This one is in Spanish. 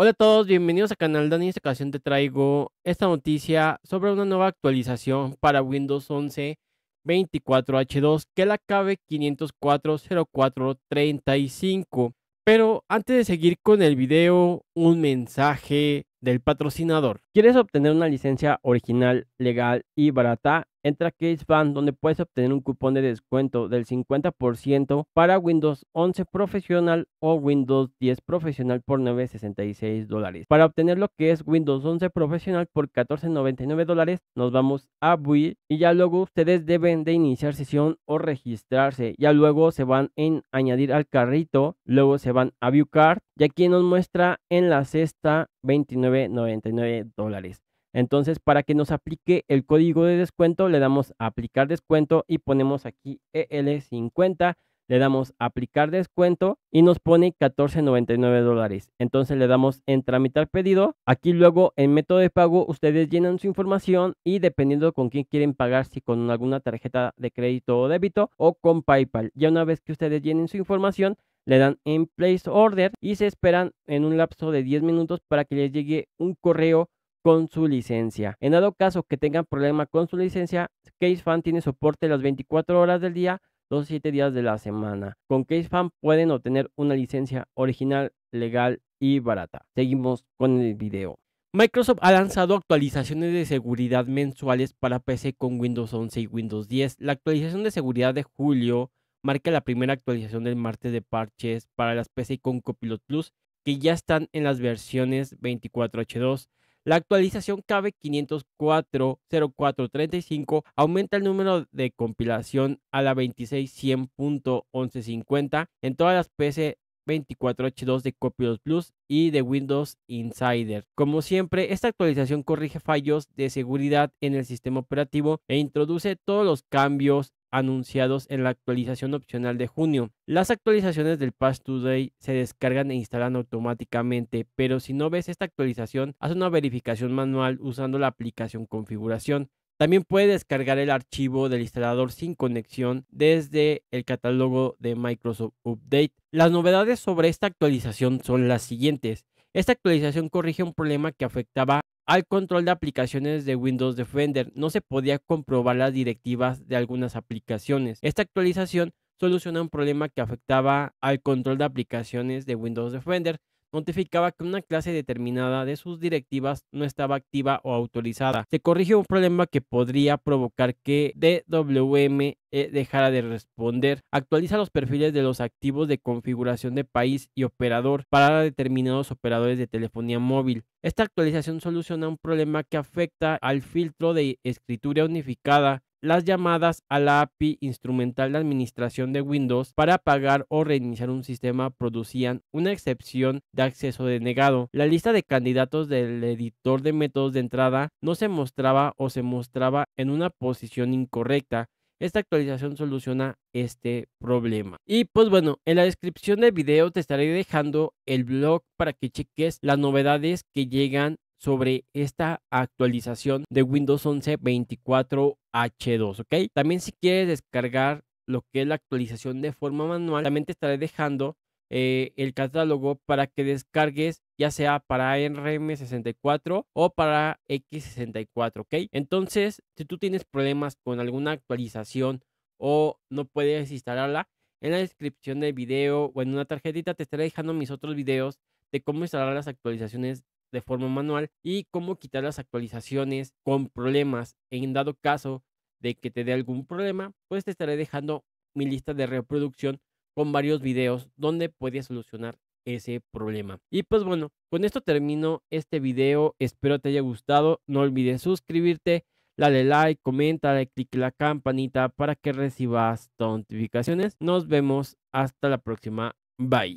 Hola a todos, bienvenidos a Canal Dani. En esta ocasión te traigo esta noticia sobre una nueva actualización para Windows 11 24H2 que la cabe 5040435. Pero antes de seguir con el video, un mensaje del patrocinador. ¿Quieres obtener una licencia original, legal y barata? entra CaseBand donde puedes obtener un cupón de descuento del 50% para Windows 11 Profesional o Windows 10 Profesional por 9.66 dólares. Para obtener lo que es Windows 11 Profesional por 14.99 dólares, nos vamos a Build y ya luego ustedes deben de iniciar sesión o registrarse. Ya luego se van en añadir al carrito, luego se van a View Card y aquí nos muestra en la cesta 29.99 dólares. Entonces, para que nos aplique el código de descuento, le damos aplicar descuento y ponemos aquí EL50, le damos aplicar descuento y nos pone 14.99 dólares. Entonces le damos en tramitar pedido. Aquí luego en método de pago ustedes llenan su información y dependiendo con quién quieren pagar, si con alguna tarjeta de crédito o débito o con PayPal. Ya una vez que ustedes llenen su información, le dan en place order y se esperan en un lapso de 10 minutos para que les llegue un correo con su licencia. En dado caso que tengan problema con su licencia, CaseFan tiene soporte las 24 horas del día, los 7 días de la semana. Con CaseFan pueden obtener una licencia original, legal y barata. Seguimos con el video. Microsoft ha lanzado actualizaciones de seguridad mensuales para PC con Windows 11 y Windows 10. La actualización de seguridad de julio marca la primera actualización del martes de parches para las PC con Copilot Plus que ya están en las versiones 24H2. La actualización kb 5040435 aumenta el número de compilación a la 26100.1150 en todas las PC 24H2 de Copilot Plus y de Windows Insider. Como siempre, esta actualización corrige fallos de seguridad en el sistema operativo e introduce todos los cambios anunciados en la actualización opcional de junio. Las actualizaciones del Pass Today se descargan e instalan automáticamente, pero si no ves esta actualización, haz una verificación manual usando la aplicación configuración. También puedes descargar el archivo del instalador sin conexión desde el catálogo de Microsoft Update. Las novedades sobre esta actualización son las siguientes. Esta actualización corrige un problema que afectaba a al control de aplicaciones de Windows Defender. No se podía comprobar las directivas de algunas aplicaciones. Esta actualización soluciona un problema que afectaba al control de aplicaciones de Windows Defender notificaba que una clase determinada de sus directivas no estaba activa o autorizada. Se corrige un problema que podría provocar que DWM eh, dejara de responder. Actualiza los perfiles de los activos de configuración de país y operador para determinados operadores de telefonía móvil. Esta actualización soluciona un problema que afecta al filtro de escritura unificada las llamadas a la API instrumental de administración de Windows para apagar o reiniciar un sistema producían una excepción de acceso denegado. La lista de candidatos del editor de métodos de entrada no se mostraba o se mostraba en una posición incorrecta. Esta actualización soluciona este problema. Y pues bueno, en la descripción del video te estaré dejando el blog para que cheques las novedades que llegan sobre esta actualización de Windows 11 24H2, ¿ok? También si quieres descargar lo que es la actualización de forma manual, también te estaré dejando eh, el catálogo para que descargues ya sea para RM64 o para X64, ¿ok? Entonces, si tú tienes problemas con alguna actualización o no puedes instalarla, en la descripción del video o en una tarjetita te estaré dejando mis otros videos de cómo instalar las actualizaciones de forma manual y cómo quitar las actualizaciones con problemas. En dado caso de que te dé algún problema, pues te estaré dejando mi lista de reproducción con varios videos donde puedes solucionar ese problema. Y pues bueno, con esto termino este video. Espero te haya gustado. No olvides suscribirte, dale like, comenta, clic click la campanita para que recibas notificaciones. Nos vemos hasta la próxima. Bye.